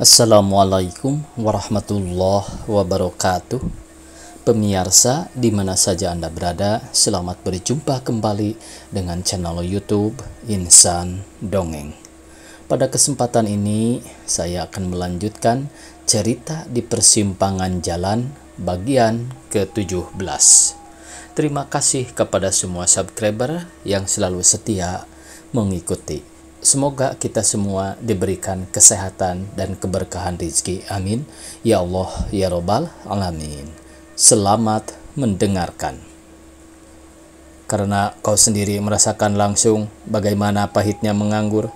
Assalamualaikum warahmatullahi wabarakatuh Pemirsa di mana saja Anda berada Selamat berjumpa kembali dengan channel Youtube Insan Dongeng Pada kesempatan ini saya akan melanjutkan cerita di persimpangan jalan bagian ke-17 Terima kasih kepada semua subscriber yang selalu setia mengikuti Semoga kita semua diberikan kesehatan dan keberkahan rezeki, Amin. Ya Allah, Ya Robbal Alamin. Selamat mendengarkan. Karena kau sendiri merasakan langsung bagaimana pahitnya menganggur,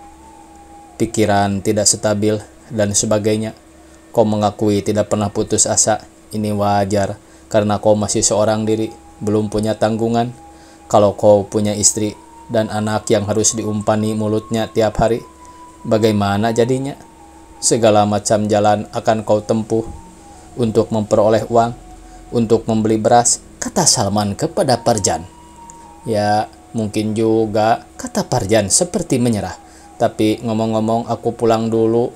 pikiran tidak stabil, dan sebagainya. Kau mengakui tidak pernah putus asa, ini wajar karena kau masih seorang diri, belum punya tanggungan. Kalau kau punya istri, dan anak yang harus diumpani mulutnya tiap hari, bagaimana jadinya? Segala macam jalan akan kau tempuh untuk memperoleh uang, untuk membeli beras, kata Salman kepada Parjan. Ya, mungkin juga, kata Parjan seperti menyerah. Tapi ngomong-ngomong aku pulang dulu,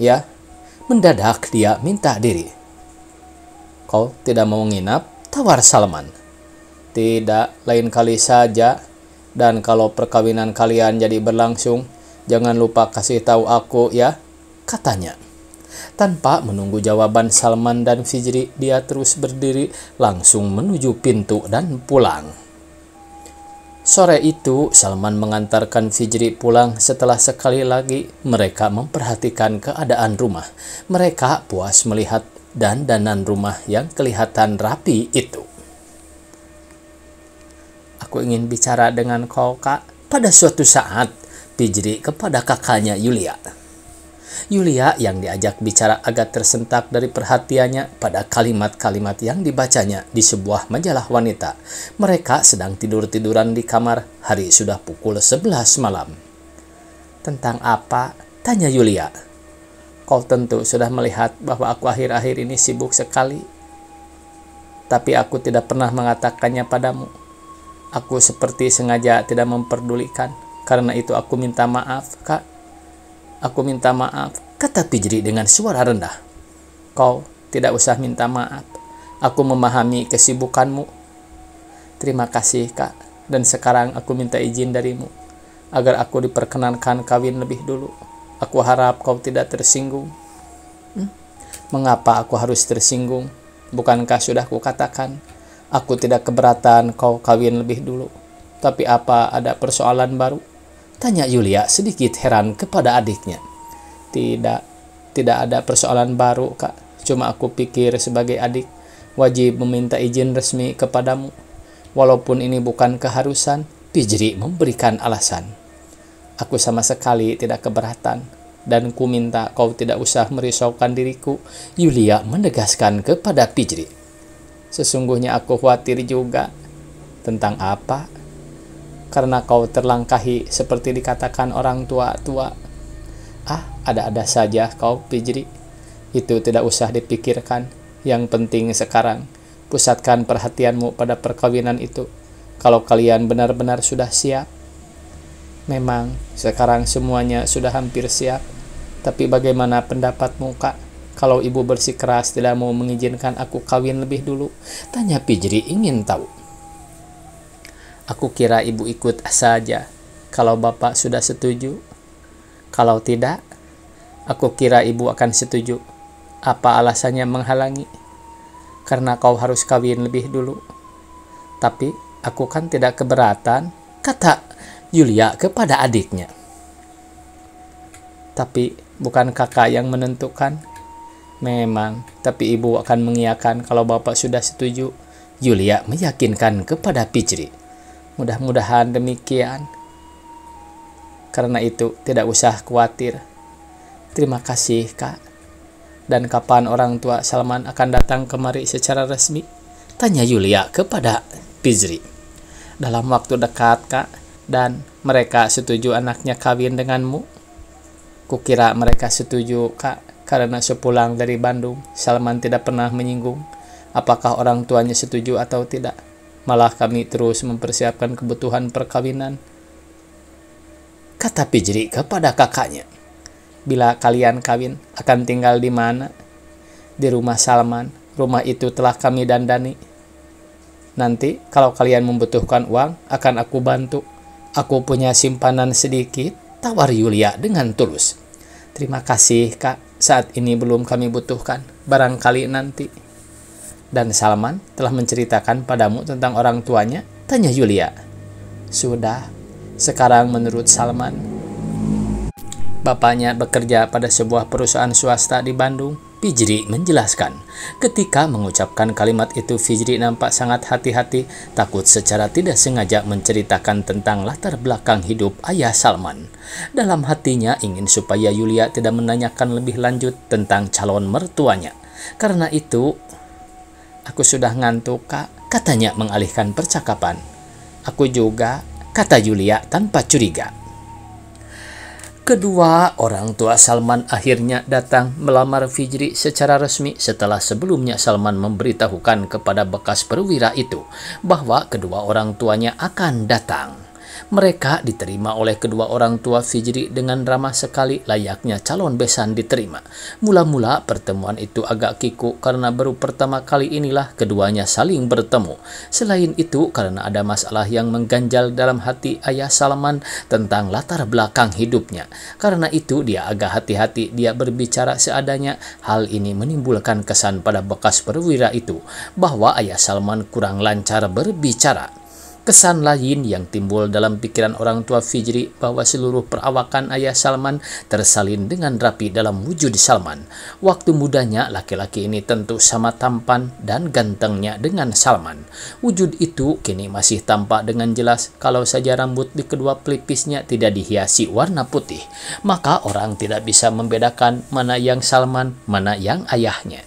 ya. Mendadak dia minta diri. Kau tidak mau nginap? Tawar Salman. Tidak, lain kali saja, dan kalau perkawinan kalian jadi berlangsung, jangan lupa kasih tahu aku ya, katanya. Tanpa menunggu jawaban Salman dan Fijri, dia terus berdiri langsung menuju pintu dan pulang. Sore itu, Salman mengantarkan Fijri pulang setelah sekali lagi mereka memperhatikan keadaan rumah. Mereka puas melihat dandanan rumah yang kelihatan rapi itu. Aku ingin bicara dengan kau, Kak. Pada suatu saat, Pijri kepada kakaknya Yulia. Yulia yang diajak bicara agak tersentak dari perhatiannya pada kalimat-kalimat yang dibacanya di sebuah majalah wanita. Mereka sedang tidur-tiduran di kamar, hari sudah pukul 11 malam. Tentang apa? Tanya Yulia. Kau tentu sudah melihat bahwa aku akhir-akhir ini sibuk sekali. Tapi aku tidak pernah mengatakannya padamu. Aku seperti sengaja tidak memperdulikan. Karena itu aku minta maaf, Kak. Aku minta maaf, kata Pijri dengan suara rendah. Kau tidak usah minta maaf. Aku memahami kesibukanmu. Terima kasih, Kak. Dan sekarang aku minta izin darimu agar aku diperkenankan kawin lebih dulu. Aku harap kau tidak tersinggung. Hmm? Mengapa aku harus tersinggung? Bukankah sudah kukatakan Aku tidak keberatan kau kawin lebih dulu. Tapi apa ada persoalan baru? Tanya Yulia sedikit heran kepada adiknya. Tidak, tidak ada persoalan baru, Kak. Cuma aku pikir sebagai adik wajib meminta izin resmi kepadamu. Walaupun ini bukan keharusan, Pijri memberikan alasan. Aku sama sekali tidak keberatan dan ku minta kau tidak usah merisaukan diriku. Yulia menegaskan kepada Pijri. Sesungguhnya aku khawatir juga. Tentang apa? Karena kau terlangkahi seperti dikatakan orang tua-tua. Ah, ada-ada saja kau, Pijri. Itu tidak usah dipikirkan. Yang penting sekarang, pusatkan perhatianmu pada perkawinan itu. Kalau kalian benar-benar sudah siap, memang sekarang semuanya sudah hampir siap. Tapi bagaimana pendapatmu, Kak? kalau ibu bersikeras tidak mau mengizinkan aku kawin lebih dulu? Tanya Pijri ingin tahu. Aku kira ibu ikut saja kalau bapak sudah setuju. Kalau tidak, aku kira ibu akan setuju. Apa alasannya menghalangi? Karena kau harus kawin lebih dulu. Tapi aku kan tidak keberatan, kata Julia kepada adiknya. Tapi bukan kakak yang menentukan, Memang, tapi ibu akan mengiakan kalau bapak sudah setuju. Yulia meyakinkan kepada Pizri. Mudah-mudahan demikian. Karena itu, tidak usah khawatir. Terima kasih, Kak. Dan kapan orang tua Salman akan datang kemari secara resmi? Tanya Yulia kepada Pizri. Dalam waktu dekat, Kak. Dan mereka setuju anaknya kawin denganmu? Kukira mereka setuju, Kak karena sepulang dari Bandung, Salman tidak pernah menyinggung apakah orang tuanya setuju atau tidak. Malah kami terus mempersiapkan kebutuhan perkawinan. Kata Pijri kepada kakaknya, bila kalian kawin akan tinggal di mana? Di rumah Salman, rumah itu telah kami dandani. Nanti kalau kalian membutuhkan uang, akan aku bantu. Aku punya simpanan sedikit, tawar Yulia dengan tulus. Terima kasih, Kak saat ini belum kami butuhkan, barangkali nanti. Dan Salman telah menceritakan padamu tentang orang tuanya, tanya Yulia. Sudah, sekarang menurut Salman, bapaknya bekerja pada sebuah perusahaan swasta di Bandung Fijri menjelaskan, ketika mengucapkan kalimat itu Fijri nampak sangat hati-hati, takut secara tidak sengaja menceritakan tentang latar belakang hidup ayah Salman. Dalam hatinya ingin supaya Yulia tidak menanyakan lebih lanjut tentang calon mertuanya. Karena itu, aku sudah ngantuk kak, katanya mengalihkan percakapan. Aku juga, kata Yulia tanpa curiga. Kedua, orang tua Salman akhirnya datang melamar Fijri secara resmi setelah sebelumnya Salman memberitahukan kepada bekas perwira itu bahwa kedua orang tuanya akan datang. Mereka diterima oleh kedua orang tua Fijri dengan ramah sekali layaknya calon besan diterima. Mula-mula pertemuan itu agak kikuk karena baru pertama kali inilah keduanya saling bertemu. Selain itu karena ada masalah yang mengganjal dalam hati ayah Salman tentang latar belakang hidupnya. Karena itu dia agak hati-hati dia berbicara seadanya. Hal ini menimbulkan kesan pada bekas perwira itu bahwa ayah Salman kurang lancar berbicara. Kesan lain yang timbul dalam pikiran orang tua Fijri bahwa seluruh perawakan ayah Salman tersalin dengan rapi dalam wujud Salman. Waktu mudanya, laki-laki ini tentu sama tampan dan gantengnya dengan Salman. Wujud itu kini masih tampak dengan jelas kalau saja rambut di kedua pelipisnya tidak dihiasi warna putih. Maka orang tidak bisa membedakan mana yang Salman, mana yang ayahnya.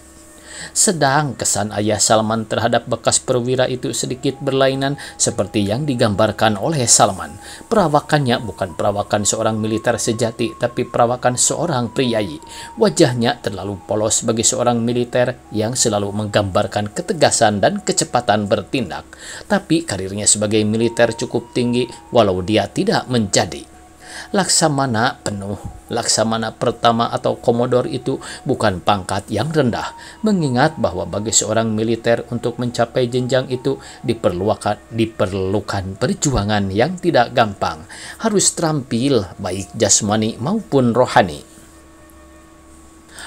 Sedang kesan ayah Salman terhadap bekas perwira itu sedikit berlainan seperti yang digambarkan oleh Salman. Perawakannya bukan perawakan seorang militer sejati, tapi perawakan seorang priayi. Wajahnya terlalu polos bagi seorang militer yang selalu menggambarkan ketegasan dan kecepatan bertindak. Tapi karirnya sebagai militer cukup tinggi walau dia tidak menjadi Laksamana penuh. Laksamana pertama atau komodor itu bukan pangkat yang rendah, mengingat bahwa bagi seorang militer untuk mencapai jenjang itu diperlukan diperlukan perjuangan yang tidak gampang, harus terampil baik jasmani maupun rohani.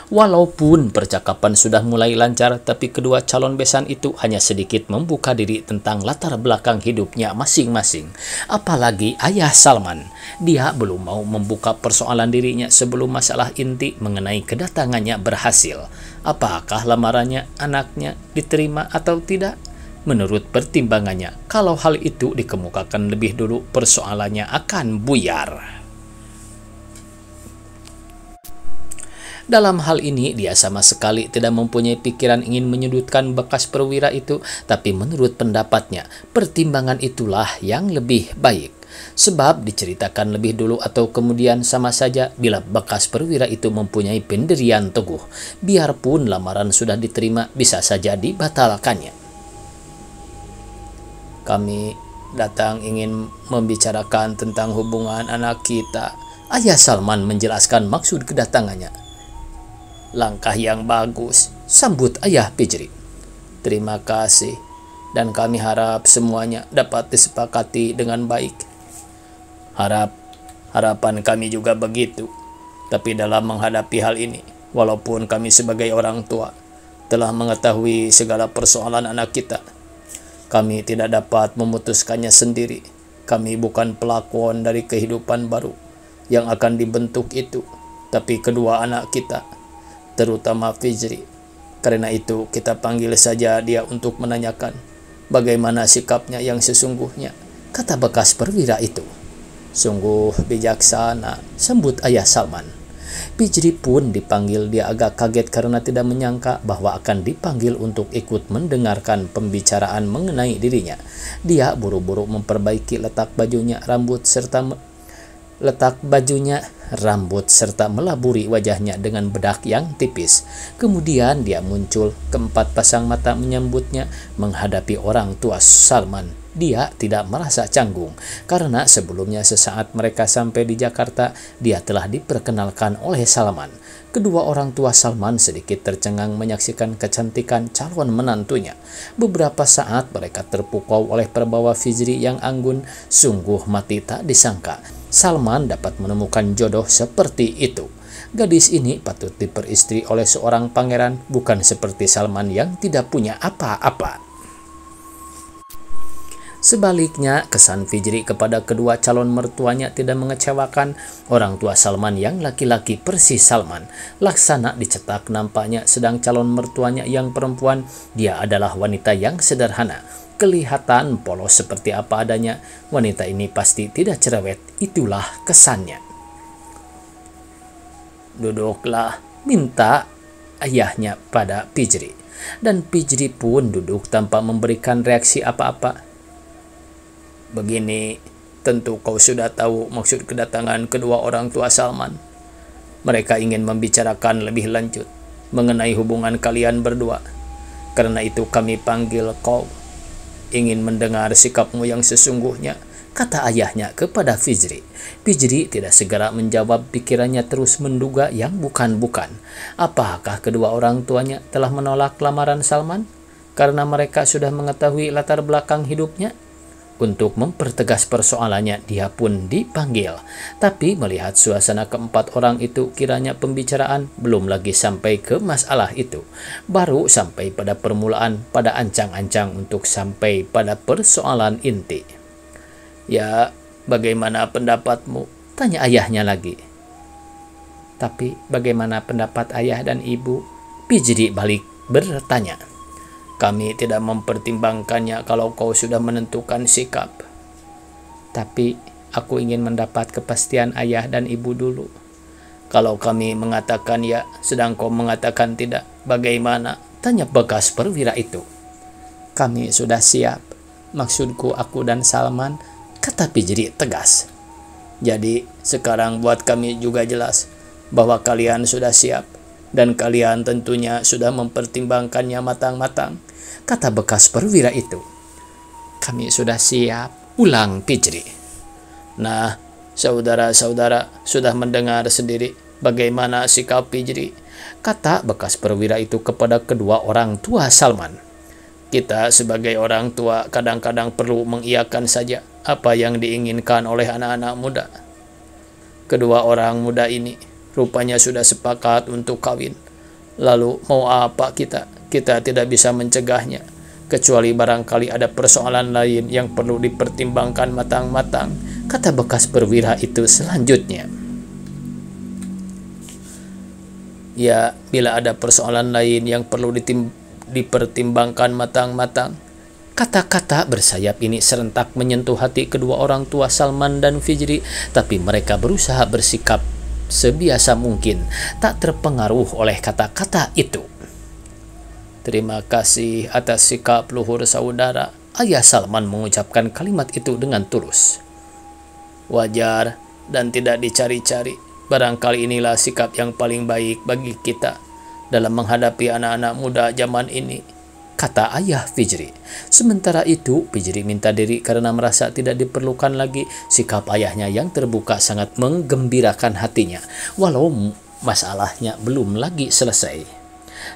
Walaupun percakapan sudah mulai lancar, tapi kedua calon besan itu hanya sedikit membuka diri tentang latar belakang hidupnya masing-masing. Apalagi ayah Salman, dia belum mau membuka persoalan dirinya sebelum masalah inti mengenai kedatangannya berhasil. Apakah lamarannya anaknya diterima atau tidak? Menurut pertimbangannya, kalau hal itu dikemukakan lebih dulu, persoalannya akan buyar. Dalam hal ini, dia sama sekali tidak mempunyai pikiran ingin menyudutkan bekas perwira itu, tapi menurut pendapatnya, pertimbangan itulah yang lebih baik. Sebab diceritakan lebih dulu atau kemudian sama saja bila bekas perwira itu mempunyai pendirian teguh, biarpun lamaran sudah diterima bisa saja dibatalkannya. Kami datang ingin membicarakan tentang hubungan anak kita. Ayah Salman menjelaskan maksud kedatangannya. Langkah yang bagus, sambut ayah Pijri. Terima kasih, dan kami harap semuanya dapat disepakati dengan baik. Harap, harapan kami juga begitu. Tapi dalam menghadapi hal ini, walaupun kami sebagai orang tua telah mengetahui segala persoalan anak kita, kami tidak dapat memutuskannya sendiri. Kami bukan pelakon dari kehidupan baru yang akan dibentuk itu, tapi kedua anak kita terutama Fijri. Karena itu kita panggil saja dia untuk menanyakan bagaimana sikapnya yang sesungguhnya, kata bekas perwira itu. Sungguh bijaksana, sambut ayah Salman. Fijri pun dipanggil dia agak kaget karena tidak menyangka bahwa akan dipanggil untuk ikut mendengarkan pembicaraan mengenai dirinya. Dia buru-buru memperbaiki letak bajunya, rambut, serta letak bajunya rambut serta melaburi wajahnya dengan bedak yang tipis. Kemudian dia muncul, keempat pasang mata menyambutnya menghadapi orang tua Salman dia tidak merasa canggung karena sebelumnya sesaat mereka sampai di Jakarta, dia telah diperkenalkan oleh Salman. Kedua orang tua Salman sedikit tercengang menyaksikan kecantikan calon menantunya. Beberapa saat mereka terpukau oleh perbawa Fizri yang anggun, sungguh mati tak disangka. Salman dapat menemukan jodoh seperti itu gadis ini patut diperistri oleh seorang pangeran, bukan seperti Salman yang tidak punya apa-apa. Sebaliknya, kesan Fijri kepada kedua calon mertuanya tidak mengecewakan. Orang tua Salman yang laki-laki persis Salman. Laksana dicetak nampaknya sedang calon mertuanya yang perempuan. Dia adalah wanita yang sederhana. Kelihatan polos seperti apa adanya. Wanita ini pasti tidak cerewet. Itulah kesannya. Duduklah, minta ayahnya pada Fijri. Dan Pijri pun duduk tanpa memberikan reaksi apa-apa Begini, tentu kau sudah tahu maksud kedatangan kedua orang tua Salman. Mereka ingin membicarakan lebih lanjut mengenai hubungan kalian berdua. Karena itu kami panggil kau. Ingin mendengar sikapmu yang sesungguhnya, kata ayahnya kepada Fizri Fizri tidak segera menjawab pikirannya terus menduga yang bukan-bukan. Apakah kedua orang tuanya telah menolak lamaran Salman? Karena mereka sudah mengetahui latar belakang hidupnya untuk mempertegas persoalannya, dia pun dipanggil. Tapi melihat suasana keempat orang itu, kiranya pembicaraan belum lagi sampai ke masalah itu. Baru sampai pada permulaan, pada ancang-ancang untuk sampai pada persoalan inti. Ya, bagaimana pendapatmu? Tanya ayahnya lagi. Tapi bagaimana pendapat ayah dan ibu? Pijri balik bertanya. Kami tidak mempertimbangkannya kalau kau sudah menentukan sikap. Tapi aku ingin mendapat kepastian ayah dan ibu dulu. Kalau kami mengatakan ya, sedang kau mengatakan tidak, bagaimana? Tanya bekas perwira itu. Kami sudah siap. Maksudku aku dan Salman, kata Pijri tegas. Jadi sekarang buat kami juga jelas bahwa kalian sudah siap dan kalian tentunya sudah mempertimbangkannya matang-matang, kata bekas perwira itu. Kami sudah siap, ulang Pijri. Nah, saudara-saudara sudah mendengar sendiri bagaimana sikap Pijri, kata bekas perwira itu kepada kedua orang tua Salman. Kita sebagai orang tua kadang-kadang perlu mengiakan saja apa yang diinginkan oleh anak-anak muda. Kedua orang muda ini Rupanya sudah sepakat untuk kawin. Lalu mau apa kita? Kita tidak bisa mencegahnya. Kecuali barangkali ada persoalan lain yang perlu dipertimbangkan matang-matang, kata bekas perwira itu selanjutnya. Ya, bila ada persoalan lain yang perlu dipertimbangkan matang-matang, Kata-kata bersayap ini serentak menyentuh hati kedua orang tua Salman dan Fijri, tapi mereka berusaha bersikap Sebiasa mungkin tak terpengaruh oleh kata-kata itu. Terima kasih atas sikap luhur saudara. Ayah Salman mengucapkan kalimat itu dengan tulus. Wajar dan tidak dicari-cari, barangkali inilah sikap yang paling baik bagi kita dalam menghadapi anak-anak muda zaman ini kata ayah Fijri. Sementara itu, Fijri minta diri karena merasa tidak diperlukan lagi. Sikap ayahnya yang terbuka sangat menggembirakan hatinya, walau masalahnya belum lagi selesai.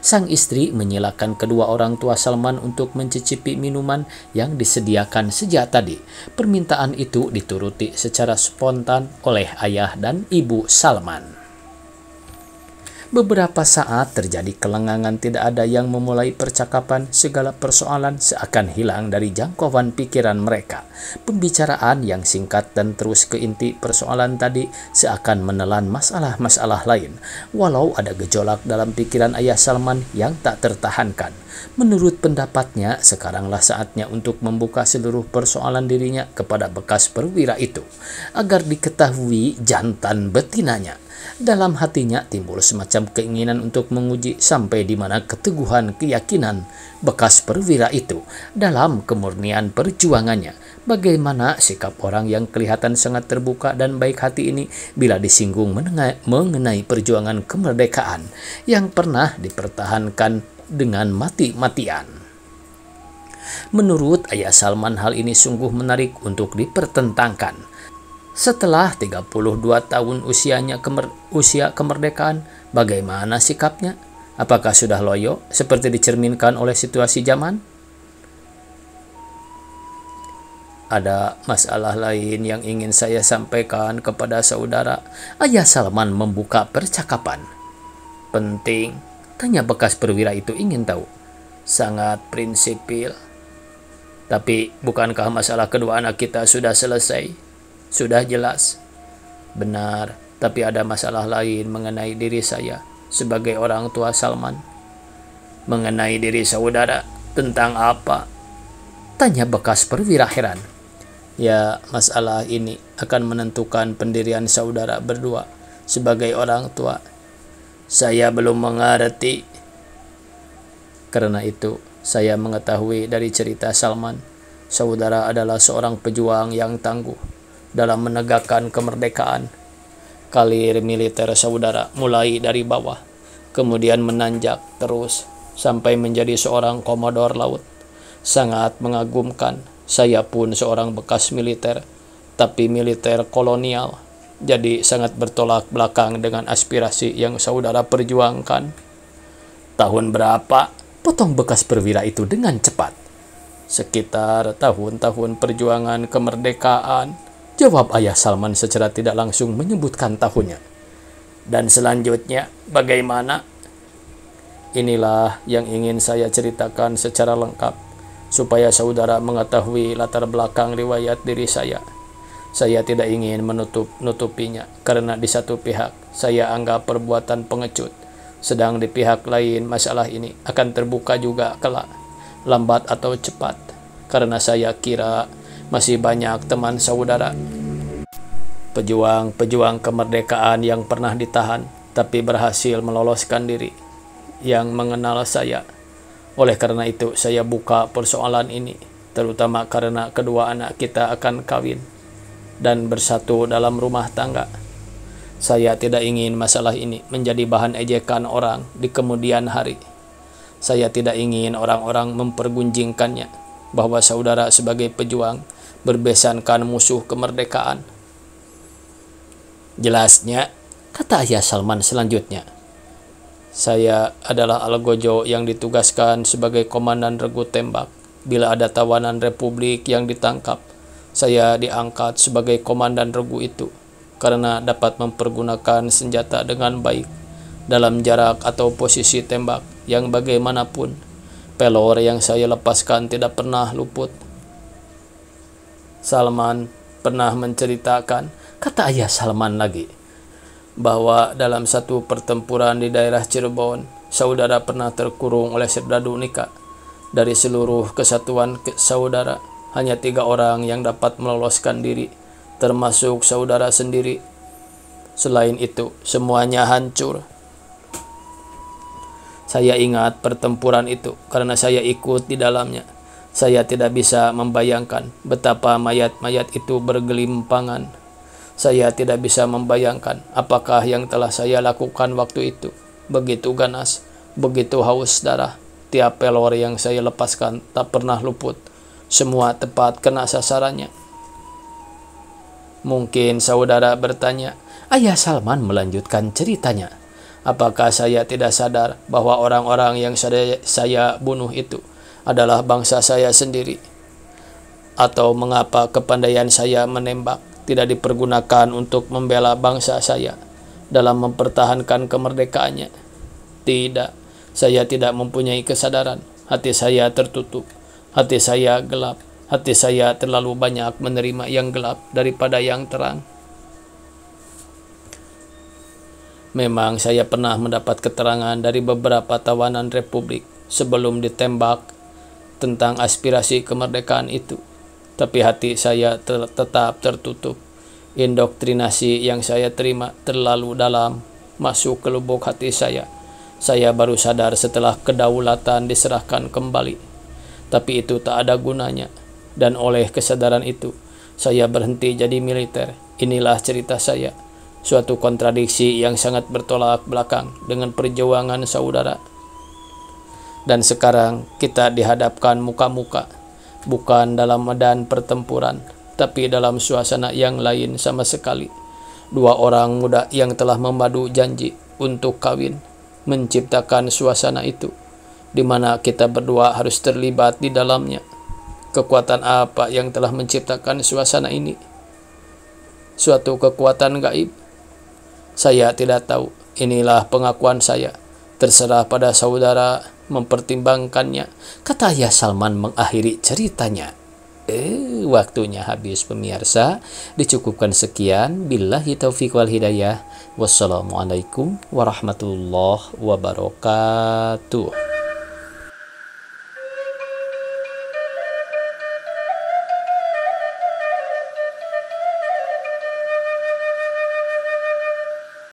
Sang istri menyilakan kedua orang tua Salman untuk mencicipi minuman yang disediakan sejak tadi. Permintaan itu dituruti secara spontan oleh ayah dan ibu Salman. Beberapa saat terjadi kelengangan tidak ada yang memulai percakapan, segala persoalan seakan hilang dari jangkauan pikiran mereka. Pembicaraan yang singkat dan terus ke inti persoalan tadi seakan menelan masalah-masalah lain, walau ada gejolak dalam pikiran ayah Salman yang tak tertahankan. Menurut pendapatnya, sekaranglah saatnya untuk membuka seluruh persoalan dirinya kepada bekas perwira itu, agar diketahui jantan betinanya dalam hatinya timbul semacam keinginan untuk menguji sampai di mana keteguhan keyakinan bekas perwira itu dalam kemurnian perjuangannya. Bagaimana sikap orang yang kelihatan sangat terbuka dan baik hati ini bila disinggung mengenai perjuangan kemerdekaan yang pernah dipertahankan dengan mati-matian. Menurut Ayah Salman hal ini sungguh menarik untuk dipertentangkan. Setelah 32 tahun usianya kemer usia kemerdekaan, bagaimana sikapnya? Apakah sudah loyo seperti dicerminkan oleh situasi zaman? Ada masalah lain yang ingin saya sampaikan kepada saudara. Ayah Salman membuka percakapan. Penting, tanya bekas perwira itu ingin tahu. Sangat prinsipil. Tapi bukankah masalah kedua anak kita sudah selesai? Sudah jelas. Benar, tapi ada masalah lain mengenai diri saya sebagai orang tua Salman. Mengenai diri saudara, tentang apa? Tanya bekas perwira heran. Ya, masalah ini akan menentukan pendirian saudara berdua sebagai orang tua. Saya belum mengerti. Karena itu, saya mengetahui dari cerita Salman, saudara adalah seorang pejuang yang tangguh dalam menegakkan kemerdekaan. Kalir militer saudara mulai dari bawah, kemudian menanjak terus sampai menjadi seorang komodor laut. Sangat mengagumkan, saya pun seorang bekas militer, tapi militer kolonial, jadi sangat bertolak belakang dengan aspirasi yang saudara perjuangkan. Tahun berapa? Potong bekas perwira itu dengan cepat. Sekitar tahun-tahun perjuangan kemerdekaan, Jawab ayah Salman secara tidak langsung menyebutkan tahunnya. Dan selanjutnya, bagaimana? Inilah yang ingin saya ceritakan secara lengkap, supaya saudara mengetahui latar belakang riwayat diri saya. Saya tidak ingin menutup-nutupinya, karena di satu pihak saya anggap perbuatan pengecut, sedang di pihak lain masalah ini akan terbuka juga kelak, lambat atau cepat, karena saya kira masih banyak teman saudara. Pejuang-pejuang kemerdekaan yang pernah ditahan tapi berhasil meloloskan diri yang mengenal saya. Oleh karena itu, saya buka persoalan ini, terutama karena kedua anak kita akan kawin dan bersatu dalam rumah tangga. Saya tidak ingin masalah ini menjadi bahan ejekan orang di kemudian hari. Saya tidak ingin orang-orang mempergunjingkannya bahwa saudara sebagai pejuang berbesankan musuh kemerdekaan. Jelasnya, kata Ayah Salman selanjutnya. Saya adalah Algojo yang ditugaskan sebagai komandan regu tembak. Bila ada tawanan republik yang ditangkap, saya diangkat sebagai komandan regu itu karena dapat mempergunakan senjata dengan baik dalam jarak atau posisi tembak yang bagaimanapun. Pelor yang saya lepaskan tidak pernah luput Salman pernah menceritakan, kata ayah Salman lagi, bahwa dalam satu pertempuran di daerah Cirebon, saudara pernah terkurung oleh serdadu nikah. Dari seluruh kesatuan ke saudara, hanya tiga orang yang dapat meloloskan diri, termasuk saudara sendiri. Selain itu, semuanya hancur. Saya ingat pertempuran itu karena saya ikut di dalamnya. Saya tidak bisa membayangkan betapa mayat-mayat itu bergelimpangan. Saya tidak bisa membayangkan apakah yang telah saya lakukan waktu itu. Begitu ganas, begitu haus darah. Tiap pelor yang saya lepaskan tak pernah luput. Semua tepat kena sasarannya. Mungkin saudara bertanya, Ayah Salman melanjutkan ceritanya. Apakah saya tidak sadar bahwa orang-orang yang saya, bunuh itu adalah bangsa saya sendiri. Atau mengapa kepandaian saya menembak tidak dipergunakan untuk membela bangsa saya dalam mempertahankan kemerdekaannya? Tidak, saya tidak mempunyai kesadaran. Hati saya tertutup, hati saya gelap, hati saya terlalu banyak menerima yang gelap daripada yang terang. Memang saya pernah mendapat keterangan dari beberapa tawanan republik sebelum ditembak tentang aspirasi kemerdekaan itu, tapi hati saya ter tetap tertutup. Indoktrinasi yang saya terima terlalu dalam masuk ke lubuk hati saya. Saya baru sadar setelah kedaulatan diserahkan kembali. Tapi itu tak ada gunanya. Dan oleh kesadaran itu, saya berhenti jadi militer. Inilah cerita saya. Suatu kontradiksi yang sangat bertolak belakang dengan perjuangan saudara dan sekarang kita dihadapkan muka-muka, bukan dalam medan pertempuran, tapi dalam suasana yang lain sama sekali. Dua orang muda yang telah memadu janji untuk kawin menciptakan suasana itu, di mana kita berdua harus terlibat di dalamnya. Kekuatan apa yang telah menciptakan suasana ini? Suatu kekuatan gaib. Saya tidak tahu. Inilah pengakuan saya. Terserah pada saudara mempertimbangkannya, kata Ayah Salman mengakhiri ceritanya. Eh, waktunya habis pemirsa. Dicukupkan sekian. Billahi taufiq wal hidayah. Wassalamualaikum warahmatullahi wabarakatuh.